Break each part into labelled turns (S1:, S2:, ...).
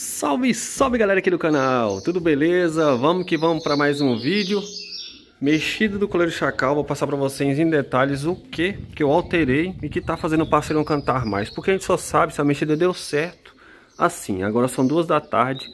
S1: Salve, salve galera aqui do canal, tudo beleza? Vamos que vamos para mais um vídeo Mexido do coleiro chacal, vou passar para vocês em detalhes o que que eu alterei e que tá fazendo o parceiro cantar mais Porque a gente só sabe se a mexida deu certo assim, agora são duas da tarde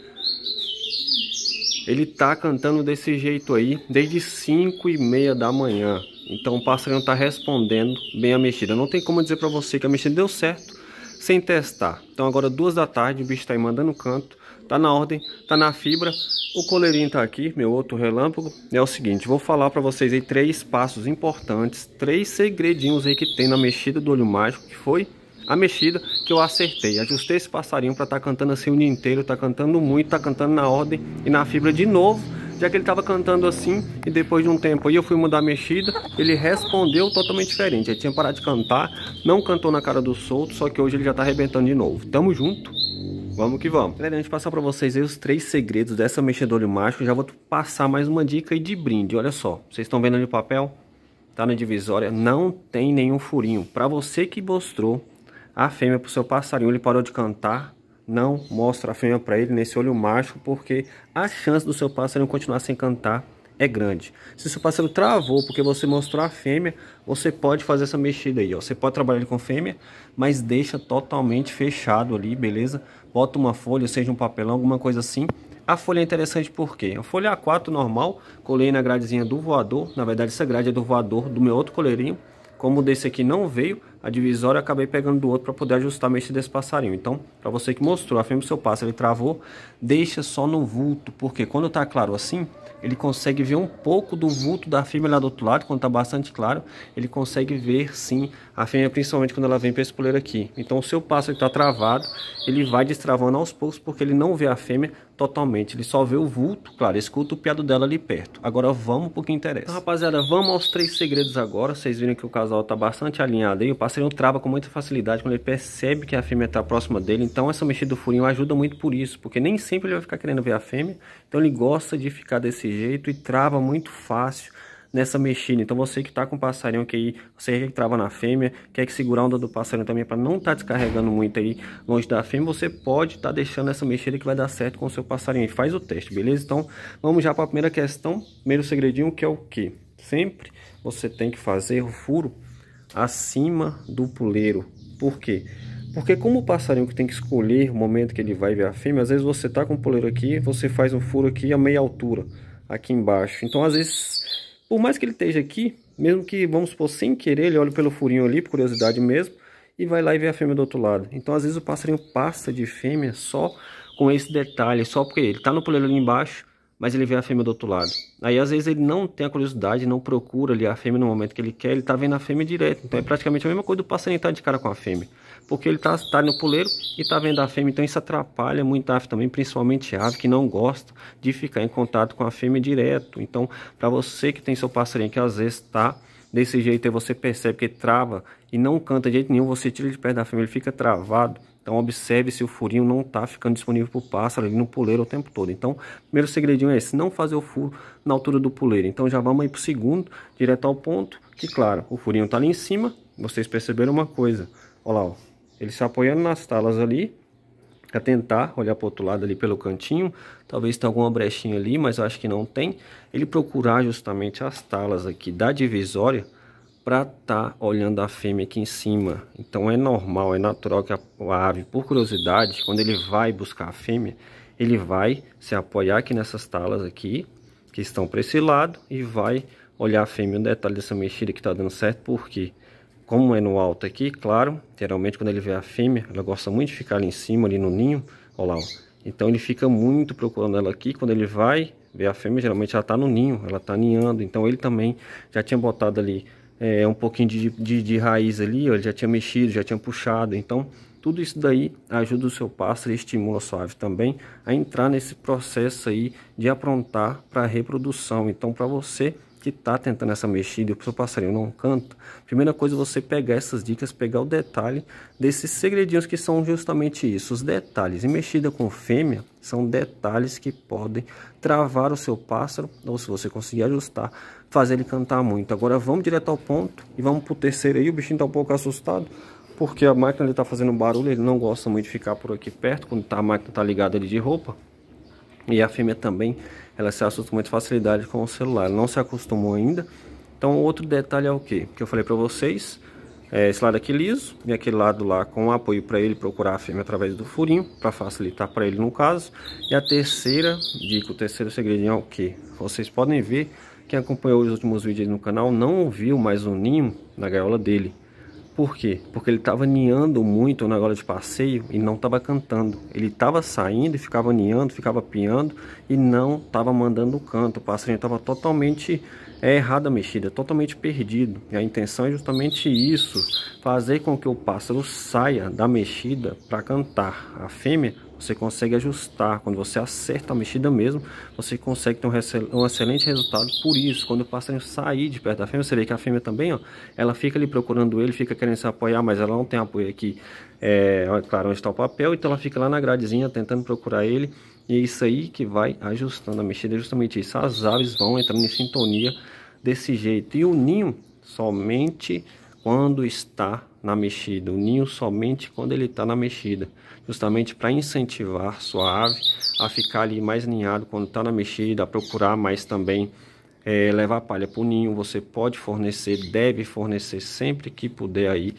S1: Ele tá cantando desse jeito aí desde 5 e meia da manhã Então o parceiro não tá respondendo bem a mexida Não tem como dizer para você que a mexida deu certo sem testar. Então agora duas da tarde, o bicho está aí mandando canto, tá na ordem, tá na fibra. O coleirinho tá aqui, meu outro relâmpago. É o seguinte, vou falar para vocês aí três passos importantes, três segredinhos aí que tem na mexida do olho mágico, que foi a mexida que eu acertei. Ajustei esse passarinho para estar tá cantando assim o dia inteiro, tá cantando muito, tá cantando na ordem e na fibra de novo já que ele estava cantando assim e depois de um tempo aí eu fui mudar a mexida, ele respondeu totalmente diferente. Ele tinha parado de cantar, não cantou na cara do solto, só que hoje ele já está arrebentando de novo. Tamo junto. Vamos que vamos. Galera, antes de passar para vocês aí os três segredos dessa mexa de olho mágico, já vou passar mais uma dica aí de brinde. Olha só, vocês estão vendo ali o papel? Tá na divisória, não tem nenhum furinho. Para você que mostrou a fêmea pro seu passarinho, ele parou de cantar, não mostra a fêmea para ele nesse olho macho, porque a chance do seu pássaro continuar sem cantar é grande. Se seu parceiro travou porque você mostrou a fêmea, você pode fazer essa mexida aí, ó. Você pode trabalhar ele com fêmea, mas deixa totalmente fechado ali, beleza? Bota uma folha, seja um papelão, alguma coisa assim. A folha é interessante porque a folha A4 normal, colei na gradezinha do voador, na verdade essa grade é do voador do meu outro coleirinho. Como desse aqui não veio, a divisória, acabei pegando do outro para poder ajustar meu desse passarinho. Então, para você que mostrou a frente do seu passo, ele travou, deixa só no vulto, porque quando está claro assim, ele consegue ver um pouco do vulto da fêmea lá do outro lado, quando está bastante claro, ele consegue ver sim a fêmea, principalmente quando ela vem para esse poleiro aqui. Então, o seu passo que está travado, ele vai destravando aos poucos, porque ele não vê a fêmea totalmente, ele só vê o vulto, claro, escuta o piado dela ali perto. Agora vamos para o que interessa. Então, rapaziada, vamos aos três segredos agora, vocês viram que o casal está bastante alinhado aí, o passo passarinho trava com muita facilidade quando ele percebe que a fêmea está próxima dele. Então essa mexida do furinho ajuda muito por isso, porque nem sempre ele vai ficar querendo ver a fêmea. Então ele gosta de ficar desse jeito e trava muito fácil nessa mexida. Então você que está com o passarinho que aí, você quer que trava na fêmea, quer que segurar a onda do passarinho também para não estar tá descarregando muito aí longe da fêmea, você pode estar tá deixando essa mexida que vai dar certo com o seu passarinho. E faz o teste, beleza? Então vamos já para a primeira questão. Primeiro segredinho que é o que? Sempre você tem que fazer o furo acima do puleiro. Por quê? Porque como o passarinho que tem que escolher o momento que ele vai ver a fêmea, às vezes você tá com o puleiro aqui, você faz um furo aqui a meia altura, aqui embaixo. Então, às vezes, por mais que ele esteja aqui, mesmo que, vamos supor, sem querer, ele olha pelo furinho ali, por curiosidade mesmo, e vai lá e vê a fêmea do outro lado. Então, às vezes, o passarinho passa de fêmea só com esse detalhe, só porque ele tá no puleiro ali embaixo, mas ele vê a fêmea do outro lado. Aí às vezes ele não tem a curiosidade, não procura ali a fêmea no momento que ele quer, ele tá vendo a fêmea direto. Então é praticamente a mesma coisa do passarinho estar tá de cara com a fêmea. Porque ele tá, tá no puleiro e tá vendo a fêmea, então isso atrapalha muito a ave também, principalmente a ave que não gosta de ficar em contato com a fêmea direto. Então, para você que tem seu passarinho que às vezes tá desse jeito, e você percebe que ele trava e não canta de jeito nenhum, você tira ele de perto da fêmea, ele fica travado. Então observe se o furinho não está ficando disponível para o pássaro ali no puleiro o tempo todo. Então, primeiro segredinho é esse, não fazer o furo na altura do puleiro. Então já vamos aí para o segundo, direto ao ponto, que claro, o furinho está ali em cima. Vocês perceberam uma coisa, olha lá, ó, ele se apoiando nas talas ali, para tentar olhar para o outro lado ali pelo cantinho, talvez tenha alguma brechinha ali, mas eu acho que não tem. Ele procurar justamente as talas aqui da divisória, para estar tá olhando a fêmea aqui em cima. Então é normal, é natural que a, a ave, por curiosidade, quando ele vai buscar a fêmea, ele vai se apoiar aqui nessas talas aqui, que estão para esse lado, e vai olhar a fêmea. O detalhe dessa mexida que está dando certo, porque como é no alto aqui, claro, geralmente quando ele vê a fêmea, ela gosta muito de ficar ali em cima, ali no ninho, olha lá, ó. Então ele fica muito procurando ela aqui, quando ele vai ver a fêmea, geralmente ela está no ninho, ela está ninhando, então ele também já tinha botado ali é, um pouquinho de, de, de raiz ali, ó, ele já tinha mexido, já tinha puxado. Então, tudo isso daí ajuda o seu pássaro e estimula a sua ave também a entrar nesse processo aí de aprontar para reprodução. Então, para você que está tentando essa mexida e o seu passarinho não canta, primeira coisa é você pegar essas dicas, pegar o detalhe desses segredinhos que são justamente isso, os detalhes. E mexida com fêmea são detalhes que podem travar o seu pássaro, ou se você conseguir ajustar, fazer ele cantar muito. Agora vamos direto ao ponto e vamos para o terceiro aí, o bichinho está um pouco assustado, porque a máquina está fazendo barulho, ele não gosta muito de ficar por aqui perto, quando tá, a máquina está ligada ali de roupa, e a fêmea também ela se assusta com muita facilidade com o celular, não se acostumou ainda. Então outro detalhe é o que? Que eu falei para vocês, é esse lado aqui liso e aquele lado lá com apoio para ele procurar a fêmea através do furinho, para facilitar para ele no caso. E a terceira dica, o terceiro segredinho é o que? Vocês podem ver, quem acompanhou os últimos vídeos no canal não viu mais o ninho na gaiola dele. Por quê? Porque ele estava ninhando muito na hora de passeio e não estava cantando. Ele estava saindo e ficava ninhando, ficava piando e não estava mandando o canto. O passarinho estava totalmente é, errado a mexida, totalmente perdido. E a intenção é justamente isso, fazer com que o pássaro saia da mexida para cantar. A fêmea você consegue ajustar. Quando você acerta a mexida mesmo, você consegue ter um, um excelente resultado. Por isso, quando o passarinho sair de perto da fêmea, você vê que a fêmea também, ó, ela fica ali procurando ele, fica querendo se apoiar, mas ela não tem apoio aqui. É, é, claro, onde está o papel, então ela fica lá na gradezinha tentando procurar ele. E é isso aí que vai ajustando a mexida, é justamente isso. As aves vão entrando em sintonia desse jeito. E o ninho somente quando está na mexida, o ninho somente quando ele está na mexida, justamente para incentivar sua ave a ficar ali mais ninhado quando está na mexida, a procurar mais também é, levar palha para o ninho, você pode fornecer, deve fornecer sempre que puder aí,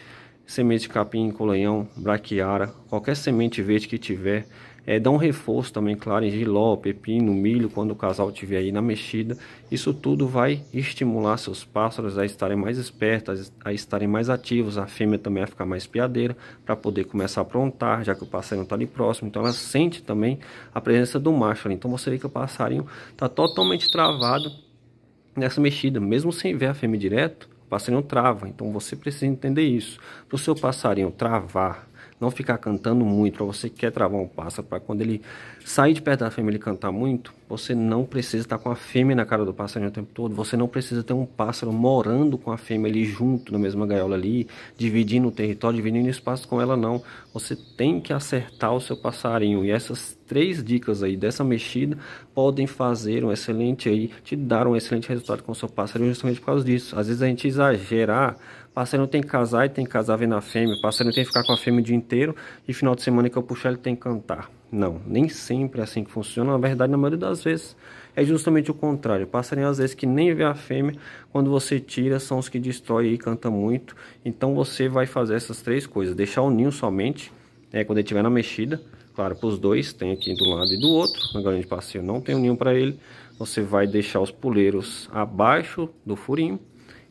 S1: semente de capim, colanhão, braquiara, qualquer semente verde que tiver, é, dá um reforço também, claro, em giló, pepino, milho, quando o casal estiver aí na mexida. Isso tudo vai estimular seus pássaros a estarem mais espertos, a estarem mais ativos. A fêmea também vai ficar mais piadeira para poder começar a aprontar, já que o passarinho está ali próximo. Então ela sente também a presença do macho ali. Então você vê que o passarinho está totalmente travado nessa mexida, mesmo sem ver a fêmea direto. O passarinho trava, então você precisa entender isso. Para o seu passarinho travar não ficar cantando muito, para você que quer travar um pássaro, para quando ele sair de perto da fêmea ele cantar muito, você não precisa estar com a fêmea na cara do passarinho o tempo todo, você não precisa ter um pássaro morando com a fêmea ali junto, na mesma gaiola ali, dividindo o território, dividindo o espaço com ela, não. Você tem que acertar o seu passarinho, e essas três dicas aí dessa mexida podem fazer um excelente aí, te dar um excelente resultado com o seu passarinho justamente por causa disso. Às vezes a gente exagerar ah, Passarinho tem que casar e tem que casar vendo a fêmea. Passarinho tem que ficar com a fêmea o dia inteiro e final de semana que eu puxar ele tem que cantar. Não, nem sempre é assim que funciona. Na verdade, na maioria das vezes é justamente o contrário. Passarinho às vezes que nem vê a fêmea, quando você tira, são os que destrói e canta muito. Então você vai fazer essas três coisas: deixar o ninho somente, né, quando ele estiver na mexida, claro, para os dois, tem aqui do lado e do outro. Na galinha de passeio não tem um ninho para ele. Você vai deixar os puleiros abaixo do furinho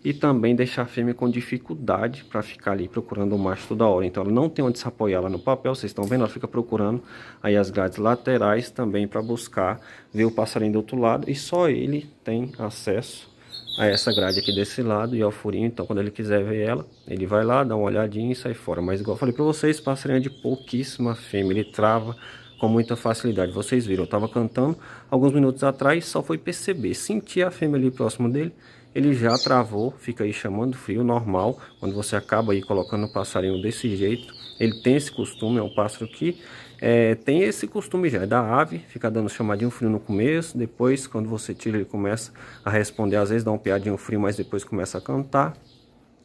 S1: e também deixar a fêmea com dificuldade para ficar ali procurando o macho toda hora. Então ela não tem onde se apoiar lá no papel, vocês estão vendo, ela fica procurando aí as grades laterais também para buscar ver o passarinho do outro lado e só ele tem acesso a essa grade aqui desse lado e ao furinho, então quando ele quiser ver ela, ele vai lá, dá uma olhadinha e sai fora. Mas igual eu falei para vocês, passarinho é de pouquíssima fêmea, ele trava com muita facilidade. Vocês viram, eu estava cantando alguns minutos atrás, só foi perceber, sentir a fêmea ali próximo dele ele já travou, fica aí chamando frio normal, quando você acaba aí colocando o passarinho desse jeito, ele tem esse costume, é um pássaro que é, tem esse costume já, é da ave, fica dando chamadinho frio no começo, depois quando você tira ele começa a responder, às vezes dá um piadinho frio, mas depois começa a cantar,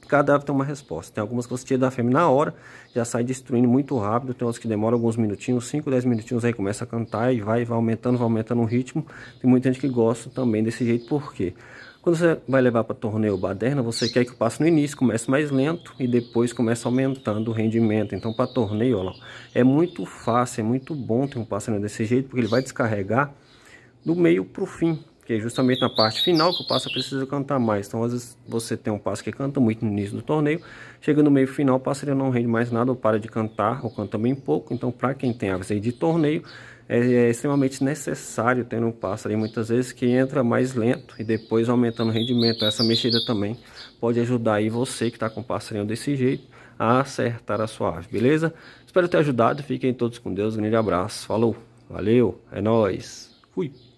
S1: cada ave tem uma resposta. Tem algumas que você tira da fêmea na hora, já sai destruindo muito rápido, tem outras que demoram alguns minutinhos, 5, 10 minutinhos, aí começa a cantar e vai, vai aumentando, vai aumentando o ritmo. Tem muita gente que gosta também desse jeito, porque quando você vai levar para torneio baderna, você quer que o passo no início comece mais lento e depois comece aumentando o rendimento. Então, para torneio, olha, é muito fácil, é muito bom ter um passarinho desse jeito, porque ele vai descarregar do meio para o fim, que é justamente na parte final que o passo precisa cantar mais. Então, às vezes, você tem um passo que canta muito no início do torneio, chega no meio final, o pássaro não rende mais nada ou para de cantar, ou canta bem pouco. Então, para quem tem aves aí de torneio, é, é extremamente necessário ter um pássaro e muitas vezes que entra mais lento e depois aumentando o rendimento. Essa mexida também pode ajudar aí você que está com passarinho desse jeito a acertar a sua ave, beleza? Espero ter ajudado, fiquem todos com Deus, um grande abraço, falou, valeu, é nóis, fui!